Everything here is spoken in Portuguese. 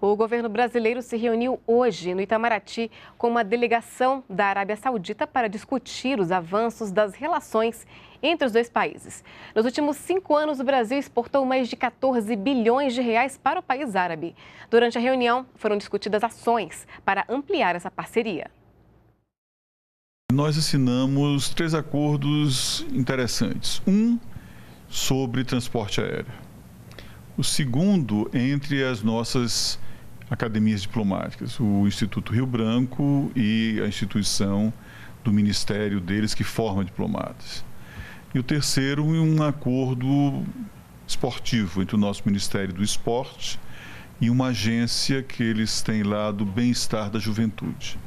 O governo brasileiro se reuniu hoje no Itamaraty com uma delegação da Arábia Saudita para discutir os avanços das relações entre os dois países. Nos últimos cinco anos, o Brasil exportou mais de 14 bilhões de reais para o país árabe. Durante a reunião, foram discutidas ações para ampliar essa parceria. Nós assinamos três acordos interessantes. Um sobre transporte aéreo. O segundo entre as nossas academias diplomáticas, o Instituto Rio Branco e a instituição do ministério deles que forma diplomatas. E o terceiro, um acordo esportivo entre o nosso Ministério do Esporte e uma agência que eles têm lá do bem-estar da juventude.